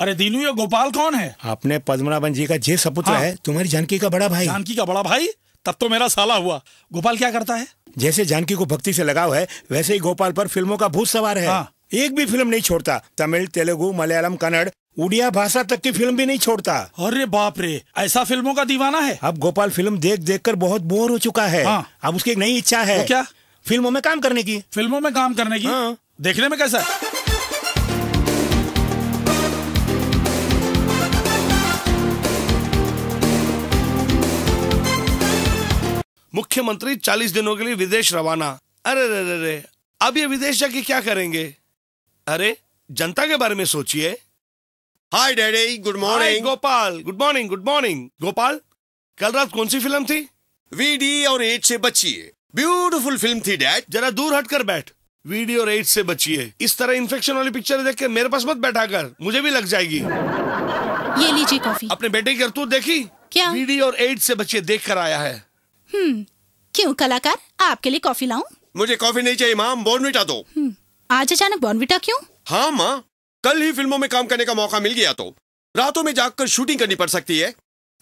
अरे दीनू ये गोपाल कौन है आपने पद्मनाभन जी का जे सपुत्र हाँ। है तुम्हारी जानकी का बड़ा भाई जानकी का बड़ा भाई तब तो मेरा साला हुआ गोपाल क्या करता है जैसे जानकी को भक्ति से लगाव है वैसे ही गोपाल पर फिल्मों का भूत सवार है हाँ। एक भी फिल्म नहीं छोड़ता तमिल तेलुगु मलयालम कन्नड़ उड़िया भाषा तक की फिल्म भी नहीं छोड़ता अरे बाप रे ऐसा फिल्मों का दीवाना है अब गोपाल फिल्म देख देख कर बहुत बोर हो चुका है हाँ। अब उसकी एक नई इच्छा है क्या फिल्मों में काम करने की फिल्मों में काम करने की हाँ। देखने में कैसा मुख्यमंत्री चालीस दिनों के लिए विदेश रवाना अरे रे रे रे अब ये विदेश जाके क्या करेंगे अरे जनता के बारे में सोचिए hi daddy good morning Gopal good morning good morning Gopal कल रात कौन सी फिल्म थी वीडी और एट से बचिए ब्यूटीफुल फिल्म थी डैड जरा दूर हटकर बैठ वीडियो और एट से बचिए इस तरह इन्फेक्शन वाली पिक्चर देख के मेरे पास मत बैठा कर मुझे भी लग जाएगी ये लीजिए कॉफी अपने बेटे की करतूत देखी क्या वीडियो और एट से बचिए देख कर आया है हम्म क्यों कलाकार आपके लिए कॉफी लाऊं? मुझे कॉफी नहीं चाहिए माम बॉर्नविटा दो हम्म, आज अचानक बॉर्नविटा क्यों हाँ माँ कल ही फिल्मों में काम करने का मौका मिल गया तो रातों में जाकर शूटिंग करनी पड़ सकती है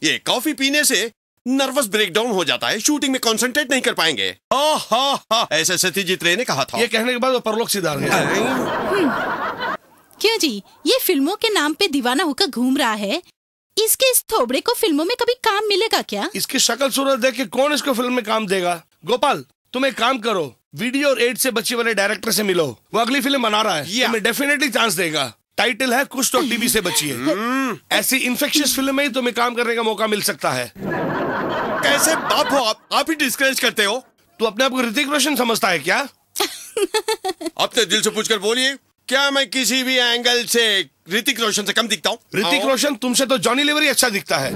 ये कॉफी पीने से नर्वस ब्रेकडाउन हो जाता है शूटिंग में कंसंट्रेट नहीं कर पाएंगे ऐसे सत्यजीत रे ने कहा था ये कहने के बाद वो परलोक हम्म, क्यों जी ये फिल्मों के नाम पे दीवाना होकर घूम रहा है इसके इस थोबड़े को फिल्मों में कभी काम मिलेगा क्या इसकी शक्ल सूरत देख के कौन इसको फिल्म में काम देगा गोपाल तुम एक काम करो वीडियो और एड से बच्चे वाले डायरेक्टर से मिलो वो अगली फिल्म बना रहा है तुम्हें डेफिनेटली चांस देगा टाइटल है कुछ तो टीवी से बचिए हम्म। ऐसी इन्फेक्शियस फिल्म में ही तुम्हें काम करने का मौका मिल सकता है कैसे बाप हो आप आप ही डिस्करेज करते हो तू अपने आप को ऋतिक रोशन समझता है क्या अपने तो दिल से पूछकर बोलिए क्या मैं किसी भी एंगल से ऋतिक रोशन से कम दिखता हूँ ऋतिक हाँ। रोशन तुमसे तो जॉनी लिवर ही अच्छा दिखता है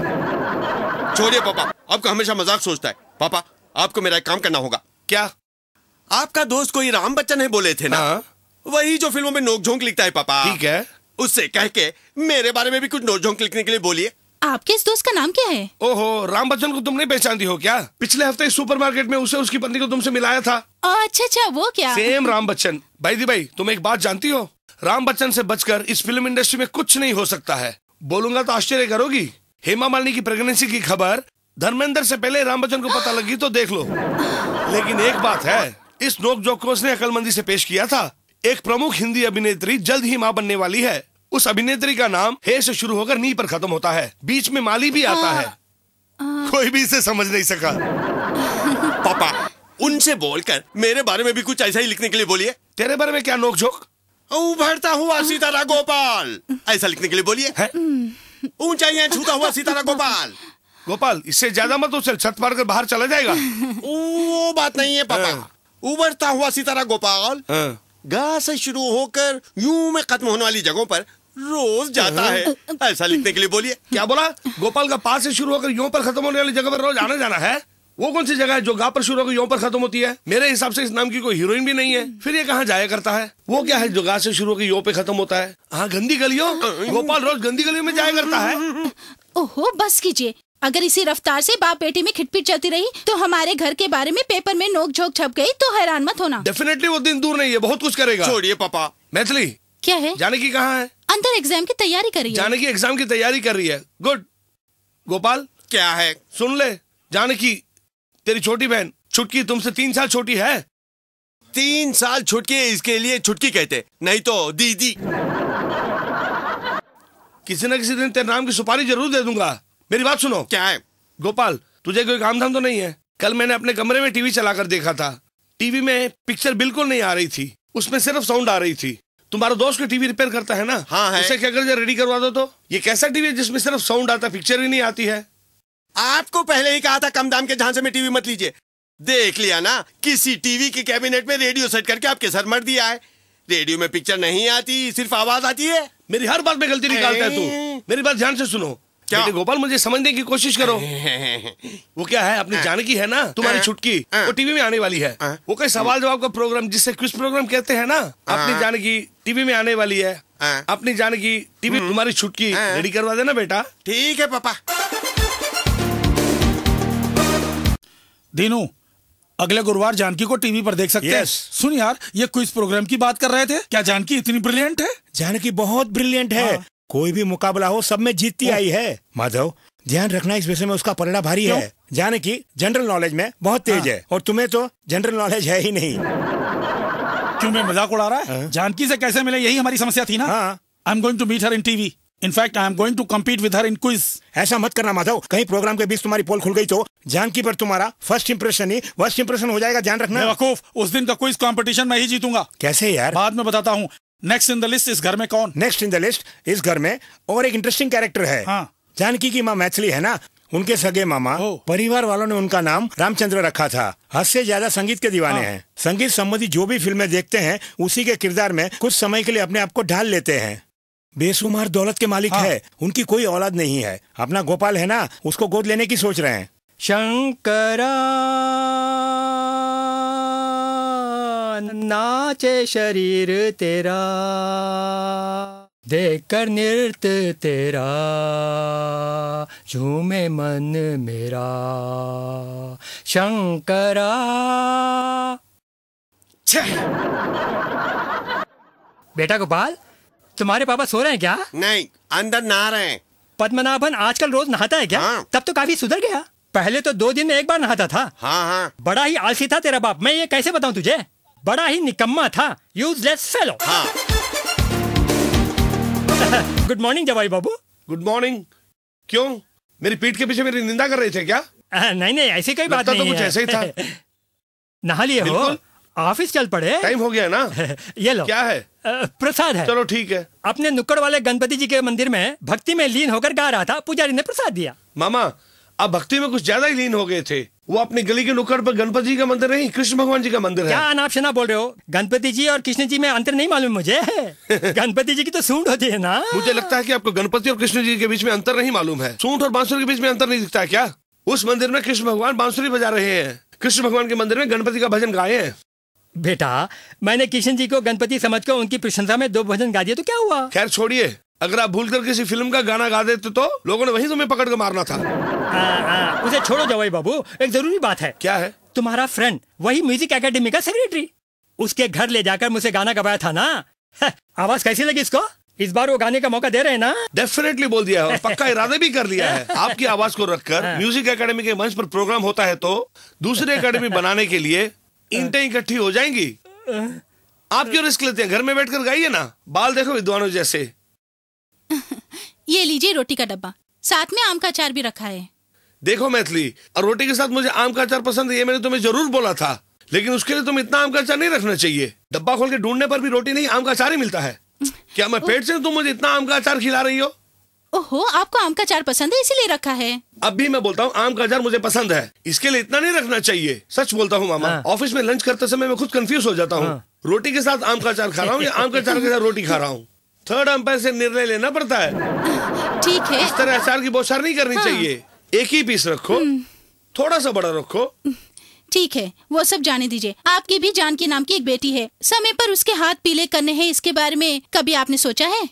छोड़िए पापा आपको हमेशा मजाक सोचता है पापा आपको मेरा एक काम करना होगा क्या आपका दोस्त कोई राम बच्चन है बोले थे ना हाँ। वही जो फिल्मों में नोकझोंक लिखता है पापा ठीक है उससे कह के मेरे बारे में भी कुछ नोकझोंक लिखने के लिए बोलिए आपके इस दोस्त का नाम क्या है ओहो राम बच्चन को तुम नहीं पहचानती हो क्या पिछले हफ्ते सुपर सुपरमार्केट में उसे उसकी पत्नी को तुमसे मिलाया था अच्छा अच्छा वो क्या सेम राम बच्चन भाई दी भाई तुम एक बात जानती हो राम बच्चन से बचकर इस फिल्म इंडस्ट्री में कुछ नहीं हो सकता है बोलूंगा तो आश्चर्य करोगी हेमा मालिनी की प्रेगनेंसी की खबर धर्मेंद्र से पहले राम बच्चन को पता लगी तो देख लो लेकिन एक बात है इस नोक जोक को उसने अकलमंदी से पेश किया था एक प्रमुख हिंदी अभिनेत्री जल्द ही माँ बनने वाली है उस अभिनेत्री का नाम हे से शुरू होकर नी पर खत्म होता है बीच में माली भी आता हाँ। है कोई भी इसे समझ नहीं सका पापा उनसे बोलकर मेरे बारे में भी कुछ ऐसा ही लिखने के लिए बोलिए तेरे बारे में क्या नोक झोंक उभरता हुआ सीतारा गोपाल ऐसा लिखने के लिए बोलिए ऊंचाइया छूता हुआ सीतारा गोपाल गोपाल इससे ज्यादा मत उसे छत पार कर बाहर चला जाएगा वो बात नहीं है पापा हाँ। उबरता हुआ सितारा गोपाल हाँ। गा से शुरू होकर यूं में खत्म होने वाली जगहों पर रोज जाता है ऐसा लिखने के लिए बोलिए क्या बोला गोपाल का पास से शुरू होकर यो पर खत्म होने वाली जगह पर रोज आना जाना है वो कौन सी जगह है जो गा पर शुरू होकर यहाँ पर खत्म होती है मेरे हिसाब से इस नाम की कोई हीरोइन भी नहीं है फिर ये कहाँ जाया करता है वो क्या है जो गा से शुरू होकर यहाँ पे खत्म होता है हाँ गंदी गलियों गोपाल रोज गंदी गलियों में जाया करता है ओहो बस कीजिए अगर इसी रफ्तार से बाप बेटी में खिटपिट चलती रही तो हमारे घर के बारे में पेपर में नोक झोंक छप गई तो हैरान मत होना डेफिनेटली वो दिन दूर नहीं है बहुत कुछ करेगा छोड़िए पापा मैथिली क्या है जाने की कहाँ है अंतर एग्जाम की तैयारी कर रही है जानकी एग्जाम की तैयारी कर रही है गुड गोपाल क्या है सुन ले जानकी तेरी छोटी बहन छुटकी तुमसे तीन साल छोटी है तीन साल छुटकी इसके लिए छुटकी कहते नहीं तो दीदी किसी न किसी दिन तेरे नाम की सुपारी जरूर दे दूंगा मेरी बात सुनो क्या है गोपाल तुझे कोई काम धाम तो नहीं है कल मैंने अपने कमरे में टीवी चलाकर देखा था टीवी में पिक्चर बिल्कुल नहीं आ रही थी उसमें सिर्फ साउंड आ रही थी तुम्हारा दोस्त टीवी रिपेयर करता है ना हाँ है उसे क्या कर रेडी करवा दो तो ये कैसा टीवी है जिसमें सिर्फ साउंड आता पिक्चर ही नहीं आती है आपको पहले ही कहा था कम दाम के झांसे में टीवी मत लीजिए देख लिया ना किसी टीवी के कैबिनेट में रेडियो सेट करके आपके सर मर दिया है रेडियो में पिक्चर नहीं आती सिर्फ आवाज आती है मेरी हर बात में गलती निकालता है तू मेरी बात ध्यान से सुनो क्या गोपाल मुझे समझने की कोशिश करो वो क्या है अपनी हाँ। जानकी है ना तुम्हारी हाँ। छुटकी हाँ। वो टीवी में आने वाली है वो कई सवाल जवाब का प्रोग्राम जिससे क्विज प्रोग्राम कहते हैं ना अपनी जानकी टीवी में आने वाली है अपनी जानकी टीवी हम्म। तुम्हारी छुटकी रेडी करवा देना बेटा ठीक है पापा दीनू अगले गुरुवार जानकी को टीवी पर देख सकते yes. हैं सुन यार ये क्विज प्रोग्राम की बात कर रहे थे क्या जानकी इतनी ब्रिलियंट है जानकी बहुत ब्रिलियंट है कोई भी मुकाबला हो सब में जीतती आई है माधव ध्यान रखना इस विषय में उसका पलड़ा भारी है जाने की जनरल नॉलेज में बहुत तेज हाँ। है और तुम्हें तो जनरल नॉलेज है ही नहीं क्यों मैं मजाक उड़ा रहा है हाँ। जानकी से कैसे मिले यही हमारी समस्या थी ना I am going to meet her in TV fact I am going to compete with her in quiz ऐसा मत करना माधव कहीं प्रोग्राम के बीच तुम्हारी पोल खुल गई तो जानकी पर तुम्हारा फर्स्ट इंप्रेशन ही वर्स्ट इंप्रेशन हो जाएगा ध्यान रखना उस दिन का क्विज कॉम्पिटिशन मैं ही जीतूंगा कैसे यार बाद में बताता हूँ नेक्स्ट इन द लिस्ट इस घर में कौन नेक्स्ट इन द लिस्ट इस घर में और एक इंटरेस्टिंग कैरेक्टर है हाँ। जानकी की माँ मैथिली है ना उनके सगे मामा परिवार वालों ने उनका नाम रामचंद्र रखा था हद से ज्यादा संगीत के दीवाने हाँ। हैं संगीत संबंधी जो भी फिल्में देखते हैं उसी के किरदार में कुछ समय के लिए अपने आप को ढाल लेते हैं बेसुमार दौलत के मालिक हाँ। है उनकी कोई औलाद नहीं है अपना गोपाल है ना उसको गोद लेने की सोच रहे हैं शंकरा नाचे शरीर तेरा देख कर नृत्य तेरा झूमे मन मेरा शंकरा बेटा गोपाल तुम्हारे पापा सो रहे हैं क्या नहीं अंदर नहा रहे हैं पद्मनाभन आजकल रोज नहाता है क्या हाँ। तब तो काफी सुधर गया पहले तो दो दिन में एक बार नहाता था हाँ हाँ बड़ा ही आलसी था तेरा बाप मैं ये कैसे बताऊं तुझे बड़ा ही निकम्मा था यूजलेस फेलो हाँ गुड मॉर्निंग जवाई बाबू गुड मॉर्निंग क्यों मेरी पीठ के पीछे मेरी निंदा कर रहे थे क्या आ, नहीं नहीं ऐसी कोई बात तो नहीं तो कुछ ऐसे ही था नहा लिए हो ऑफिस चल पड़े टाइम हो गया ना ये लो क्या है प्रसाद है चलो ठीक है अपने नुक्कड़ वाले गणपति जी के मंदिर में भक्ति में लीन होकर गा रहा था पुजारी ने प्रसाद दिया मामा आप भक्ति में कुछ ज्यादा ही लीन हो गए थे वो अपनी गली के नुक्कड़ पर गणपति जी का मंदिर नहीं कृष्ण भगवान जी का मंदिर है क्या अनाप बोल रहे हो गणपति जी और कृष्ण जी में अंतर नहीं मालूम मुझे गणपति जी की तो सूंड होती है ना मुझे लगता है कि आपको गणपति और कृष्ण जी के बीच में अंतर नहीं मालूम है सूंड और बांसुरी के बीच में अंतर नहीं दिखता है क्या उस मंदिर में कृष्ण भगवान बांसुरी बजा रहे हैं कृष्ण भगवान के मंदिर में गणपति का भजन गाए हैं बेटा मैंने कृष्ण जी को गणपति समझ कर उनकी प्रशंसा में दो भजन गा दिए तो क्या हुआ खैर छोड़िए अगर आप भूलकर किसी फिल्म का गाना गा देते तो लोगों ने वहीं तुम्हें पकड़ के मारना था आ, आ, उसे छोड़ो जवाई बाबू एक जरूरी बात है क्या है तुम्हारा फ्रेंड वही म्यूजिक एकेडमी का सेक्रेटरी उसके घर ले जाकर मुझे गाना गवाया था ना आवाज कैसी लगी इसको इस बार वो गाने का मौका दे रहे हैं ना डेफिनेटली बोल दिया है पक्का इरादा भी कर लिया है आपकी आवाज को रखकर म्यूजिक हाँ। एकेडमी के मंच पर प्रोग्राम होता है तो दूसरी एकेडमी बनाने के लिए इंटें इकट्ठी हो जाएंगी आप क्यों रिस्क लेते हैं घर में बैठकर गाइए ना बाल देखो विद्वानों जैसे ये लीजिए रोटी का डब्बा साथ में आम का अचार भी रखा है देखो मैथिली और रोटी के साथ मुझे आम का अचार पसंद है ये मैंने तुम्हें जरूर बोला था लेकिन उसके लिए तुम इतना आम का अचार नहीं रखना चाहिए डब्बा खोल के ढूंढने पर भी रोटी नहीं आम का अचार ही मिलता है क्या मैं पेट से तुम मुझे इतना आम का अचार खिला रही हो ओहो आपको आम का अचार पसंद है इसीलिए रखा है अब भी मैं बोलता हूँ आम का अचार मुझे पसंद है इसके लिए इतना नहीं रखना चाहिए सच बोलता हूँ मामा हाँ। ऑफिस में लंच करते समय मैं खुद कंफ्यूज हो जाता हूँ हाँ। रोटी के साथ आम का अचार खा रहा हूँ या आम का अचार के साथ रोटी खा रहा हूँ थर्ड अंपायर से निर्णय लेना पड़ता है ठीक है इस तरह अचार की बोछार नहीं करनी हाँ। चाहिए एक ही पीस रखो हम्म। थोड़ा सा बड़ा रखो ठीक है वो सब जाने दीजिए आपकी भी जान के नाम की एक बेटी है समय पर उसके हाथ पीले करने हैं इसके बारे में कभी आपने सोचा है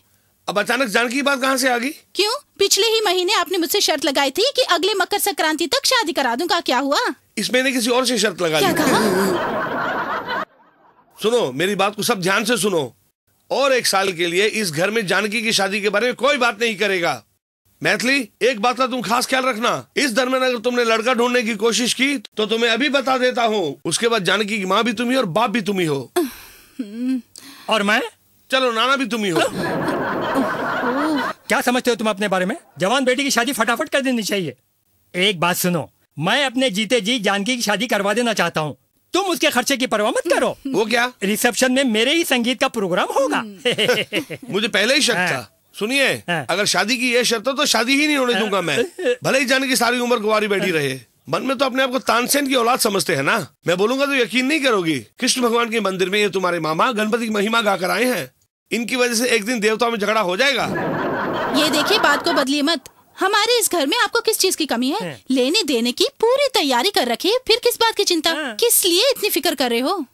अब अचानक जान की बात कहाँ से आ गई क्यों पिछले ही महीने आपने मुझसे शर्त लगाई थी कि अगले मकर संक्रांति तक शादी करा दूंगा क्या हुआ इस महीने किसी और से शर्त लगा ली सुनो मेरी बात को सब ध्यान से सुनो और एक साल के लिए इस घर में जानकी की शादी के बारे में कोई बात नहीं करेगा मैथिली एक बात का तुम खास ख्याल रखना इस दरमियान अगर तुमने लड़का ढूंढने की कोशिश की तो तुम्हें अभी बता देता हूँ उसके बाद जानकी की माँ भी तुम्हें और बाप भी तुम्ही हो और मैं चलो नाना भी तुम्ही हो क्या समझते हो तुम अपने बारे में जवान बेटी की शादी फटाफट कर देनी चाहिए एक बात सुनो मैं अपने जीते जी जानकी की शादी करवा देना चाहता हूँ तुम उसके खर्चे की परवाह मत करो वो क्या रिसेप्शन में मेरे ही संगीत का प्रोग्राम होगा मुझे पहले ही शक हाँ। था सुनिए हाँ। अगर शादी की ये शर्त हो तो शादी ही नहीं होने हाँ। दूंगा मैं भले ही जाने की सारी उम्र गुवारी बैठी रहे मन में तो अपने आप को तानसेन की औलाद समझते हैं ना मैं बोलूंगा तो यकीन नहीं करोगी कृष्ण भगवान के मंदिर में ये तुम्हारे मामा गणपति की महिमा गाकर आए हैं इनकी वजह से एक दिन देवताओं में झगड़ा हो जाएगा ये देखिए बात को बदलिए मत हमारे इस घर में आपको किस चीज की कमी है लेने देने की पूरी तैयारी कर रखी है फिर किस बात की चिंता हाँ। किस लिए इतनी फिक्र कर रहे हो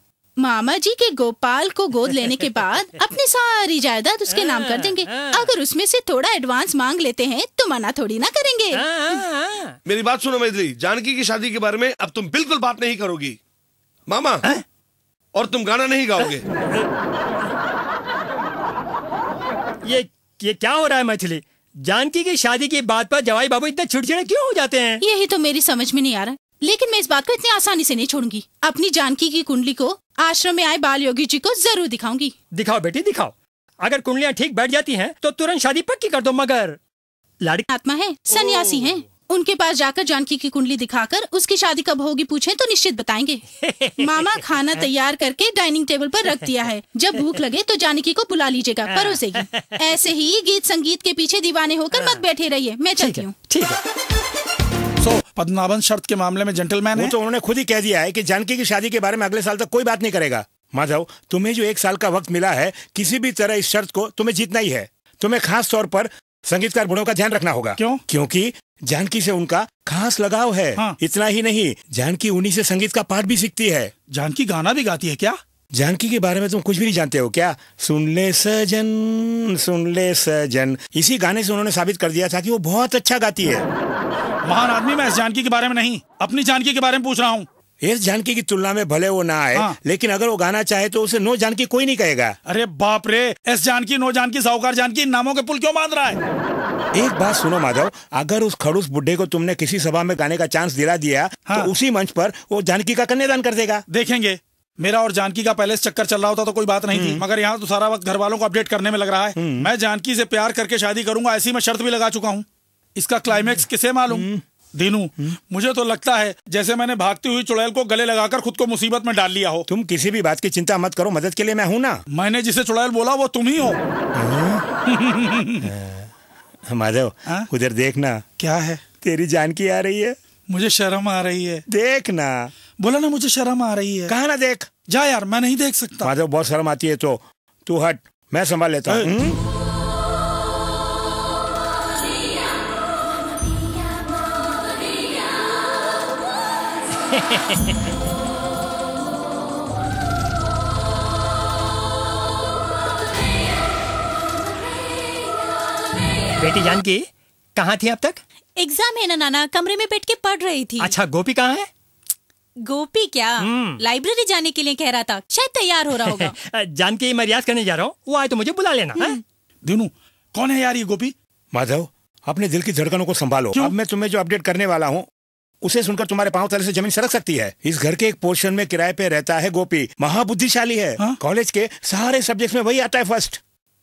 मामा जी के गोपाल को गोद लेने के बाद अपनी सारी जायदाद उसके नाम कर हाँ, देंगे हाँ। अगर उसमें से थोड़ा एडवांस मांग लेते हैं तो मना थोड़ी ना करेंगे मेरी बात सुनो मैथिली जानकी की शादी के बारे में अब तुम बिल्कुल बात नहीं करोगी मामा और तुम गाना नहीं गाओगे ये ये क्या हो रहा है मैथिली जानकी की शादी की बात पर जवाई बाबू इतने छिड़छिड़े क्यों हो जाते हैं यही तो मेरी समझ में नहीं आ रहा लेकिन मैं इस बात को इतनी आसानी से नहीं छोड़ूंगी अपनी जानकी की कुंडली को आश्रम में आए बाल योगी जी को जरूर दिखाऊंगी दिखाओ बेटी दिखाओ अगर कुंडलियाँ ठीक बैठ जाती हैं तो तुरंत शादी पक्की कर दो मगर लाड़ी आत्मा है सन्यासी है उनके पास जाकर जानकी की कुंडली दिखाकर उसकी शादी कब होगी पूछे तो निश्चित बताएंगे मामा खाना तैयार करके डाइनिंग टेबल पर रख दिया है जब भूख लगे तो जानकी को बुला लीजिएगा हाँ। परोसेगी ऐसे ही गीत संगीत के पीछे दीवाने होकर हाँ। मत बैठे रहिए मैं चलती हूँ ठीक है पद्मावन शर्त के मामले में जेंटलमैन है तो उन्होंने खुद ही कह दिया है कि जानकी की शादी के बारे में अगले साल तक कोई बात नहीं करेगा माधव तुम्हें जो एक साल का वक्त मिला है किसी भी तरह इस शर्त को तुम्हें जीतना ही है तुम्हें खास तौर पर संगीतकार बूढ़ों का ध्यान रखना होगा क्यों क्योंकि जानकी से उनका खास लगाव है हाँ। इतना ही नहीं जानकी उन्हीं से संगीत का पाठ भी सीखती है जानकी गाना भी गाती है क्या जानकी के बारे में तुम कुछ भी नहीं जानते हो क्या सुन ले सजन सुन ले सजन इसी गाने से उन्होंने साबित कर दिया था कि वो बहुत अच्छा गाती है महान आदमी मैं इस जानकी के बारे में नहीं अपनी जानकी के बारे में पूछ रहा हूँ एस जानकी की तुलना में भले वो ना आए हाँ। लेकिन अगर वो गाना चाहे तो उसे नो जानकी कोई नहीं कहेगा अरे बाप रे एस जानकी नो जानकी साहूकार जानकी नामों के पुल क्यों बांध रहा है एक बात सुनो माधव अगर उस खड़ूस बुढ़े को तुमने किसी सभा में गाने का चांस दिला दिया तो हाँ। तो उसी मंच पर वो जानकी का कन्यादान कर देगा देखेंगे मेरा और जानकी का पहले चक्कर चल रहा होता तो कोई बात नहीं थी हम्म। मगर यहाँ तो सारा वक्त घर वालों को अपडेट करने में लग रहा है हम्म। मैं जानकी से प्यार करके शादी करूंगा ऐसी मैं शर्त भी लगा चुका हूँ इसका क्लाइमेक्स किसे मालूम हम्म। दीनू हम्म। मुझे तो लगता है जैसे मैंने भागती हुई चुड़ैल को गले लगाकर खुद को मुसीबत में डाल लिया हो तुम किसी भी बात की चिंता मत करो मदद के लिए मैं हूँ ना मैंने जिसे चुड़ैल बोला वो तुम ही हो हाँ। हाँ। माधव हाँ? उधर देखना क्या है तेरी जान की आ रही है मुझे शर्म आ रही है देखना बोला ना मुझे शर्म आ रही है कहा ना देख जा यार मैं नहीं देख सकता माधव बहुत शर्म आती है तो तू हट मैं संभाल लेता हूँ बेटी जानकी कहाँ थी अब तक एग्जाम है ना नाना कमरे में बैठ के पढ़ रही थी अच्छा गोपी कहाँ है गोपी क्या लाइब्रेरी हम्म। जाने के लिए कह रहा था शायद तैयार हो रहा होगा जानकी मैं रियाज करने जा रहा हूँ वो आए तो मुझे बुला लेना हाँ? हम्म। दिनू कौन है यार ये गोपी माधव अपने दिल की धड़कनों को संभालो अब मैं तुम्हें जो अपडेट करने वाला हूँ उसे सुनकर तुम्हारे पाँव तले से जमीन सरक सकती है इस घर के एक पोर्शन में किराए पे रहता है गोपी महाबुद्धिशाली है हा? कॉलेज के सारे सब्जेक्ट में वही आता है फर्स्ट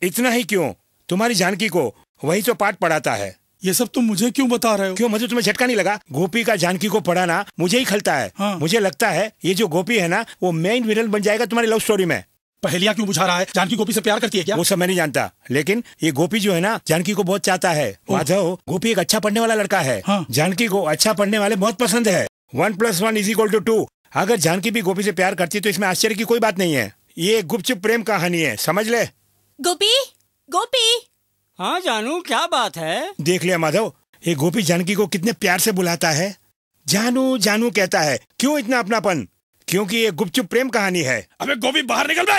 इतना ही क्यों तुम्हारी जानकी को वही तो पाठ पढ़ाता है ये सब तुम मुझे क्यों बता रहे हो क्यों मुझे तुम्हें झटका नहीं लगा गोपी का जानकी को पढ़ाना मुझे ही खलता है हाँ। मुझे लगता है ये जो गोपी है ना वो मेन विलन बन जाएगा तुम्हारी लव स्टोरी में पहलिया क्यों बुझा रहा है जानकी गोपी से प्यार करती है क्या वो सब मैं नहीं जानता लेकिन ये गोपी जो है ना जानकी को बहुत चाहता है माधव गोपी एक अच्छा पढ़ने वाला लड़का है हाँ। जानकी को अच्छा पढ़ने वाले बहुत पसंद है one plus one is equal to two अगर जानकी भी गोपी से प्यार करती है तो इसमें आश्चर्य की कोई बात नहीं है ये गुपचुप प्रेम कहानी है समझ ले गोपी गोपी हाँ जानू क्या बात है देख लिया माधव ये गोपी जानकी को कितने प्यार से बुलाता है जानू जानू कहता है क्यों इतना अपनापन क्योंकि ये गुपचुप प्रेम कहानी है अबे गोभी बाहर निकल बे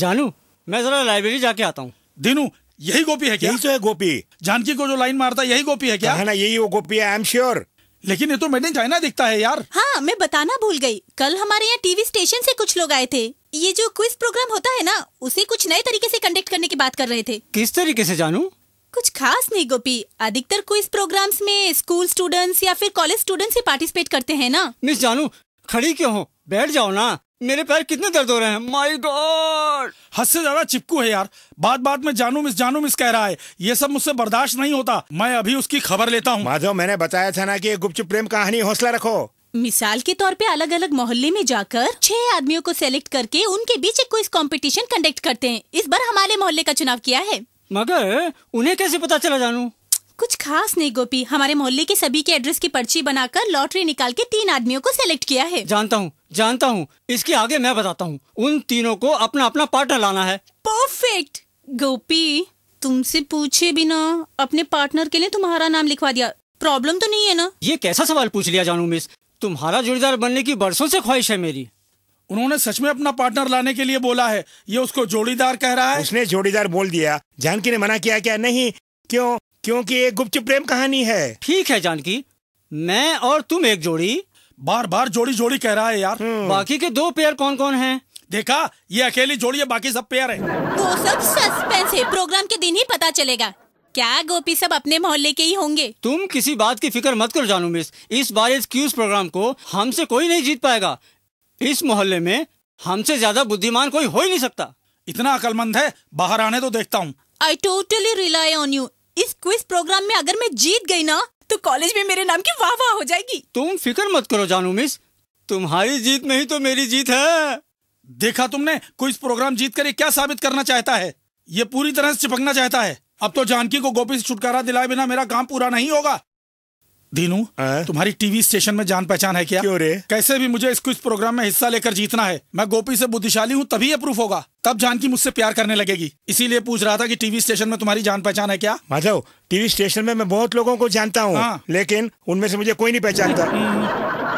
जानू मैं जरा लाइब्रेरी जाके आता हूँ दिनू यही गोपी है क्या यही तो है गोपी जानकी को जो लाइन मारता है यही गोपी है क्या है ना यही वो गोपी है आई एम श्योर लेकिन ये तो मैंने इन चाइना दिखता है यार हाँ मैं बताना भूल गई कल हमारे यहाँ टीवी स्टेशन से कुछ लोग आए थे ये जो क्विज प्रोग्राम होता है ना उसे कुछ नए तरीके से कंडक्ट करने की बात कर रहे थे किस तरीके से जानू कुछ खास नहीं गोपी अधिकतर क्विज प्रोग्राम्स में स्कूल स्टूडेंट्स या फिर कॉलेज स्टूडेंट्स ही पार्टिसिपेट करते हैं ना मिस जानू खड़ी क्यों हो बैठ जाओ ना मेरे पैर कितने दर्द हो रहे हैं माय गॉड हद से ज्यादा चिपकू है यार बात बात में जानू मिस जानू मिस कह रहा है ये सब मुझसे बर्दाश्त नहीं होता मैं अभी उसकी खबर लेता हूँ माधव मैंने बताया था ना कि गुपचुप प्रेम कहानी हौसला रखो मिसाल के तौर पे अलग अलग मोहल्ले में जाकर छह आदमियों को सेलेक्ट करके उनके बीच एक कोई कंपटीशन कंडक्ट करते हैं इस बार हमारे मोहल्ले का चुनाव किया है मगर उन्हें कैसे पता चला जानू कुछ खास नहीं गोपी हमारे मोहल्ले के सभी के एड्रेस की पर्ची बनाकर लॉटरी निकाल के तीन आदमियों को सेलेक्ट किया है जानता हूँ जानता हूँ इसके आगे मैं बताता हूँ उन तीनों को अपना अपना पार्टनर लाना है परफेक्ट गोपी तुमसे पूछे बिना अपने पार्टनर के लिए तुम्हारा नाम लिखवा दिया प्रॉब्लम तो नहीं है ना ये कैसा सवाल पूछ लिया जानू मिस तुम्हारा जोड़ीदार बनने की बरसों से ख्वाहिश है मेरी उन्होंने सच में अपना पार्टनर लाने के लिए बोला है ये उसको जोड़ीदार कह रहा है उसने जोड़ीदार बोल दिया जानकी ने मना किया क्या नहीं क्यों क्योंकि ये गुप्त प्रेम कहानी है ठीक है जानकी मैं और तुम एक जोड़ी बार बार जोड़ी जोड़ी कह रहा है यार हम्म। बाकी के दो पेयर कौन कौन हैं? देखा ये अकेली जोड़ी है बाकी सब पेयर है वो सब सस्पेंस है प्रोग्राम के दिन ही पता चलेगा क्या गोपी सब अपने मोहल्ले के ही होंगे तुम किसी बात की फिक्र मत करो जानू मिस इस बार इस क्यूज प्रोग्राम को हमसे कोई नहीं जीत पाएगा इस मोहल्ले में हमसे ज्यादा बुद्धिमान कोई हो ही नहीं सकता इतना अकलमंद है बाहर आने तो देखता हूँ I totally rely on you इस क्विज प्रोग्राम में अगर मैं जीत गई ना तो कॉलेज में मेरे नाम की वाह वाह हो जाएगी तुम फिक्र मत करो जानू मिस तुम्हारी जीत में ही तो मेरी जीत है देखा तुमने क्विज प्रोग्राम जीत कर क्या साबित करना चाहता है ये पूरी तरह से चिपकना चाहता है अब तो जानकी को गोपी से छुटकारा दिलाए बिना मेरा काम पूरा नहीं होगा दीनू हाँ। तुम्हारी टीवी स्टेशन में जान पहचान है क्या क्यों रे कैसे भी मुझे इसको इस प्रोग्राम में हिस्सा लेकर जीतना है मैं गोपी से बुद्धिशाली हूँ तभी अप्रूव होगा तब जानकी मुझसे प्यार करने लगेगी इसीलिए पूछ रहा था कि टीवी स्टेशन में तुम्हारी जान पहचान है क्या माधव टीवी स्टेशन में मैं बहुत लोगों को जानता हूँ हाँ। लेकिन उनमें से मुझे कोई नहीं पहचानता हम्म।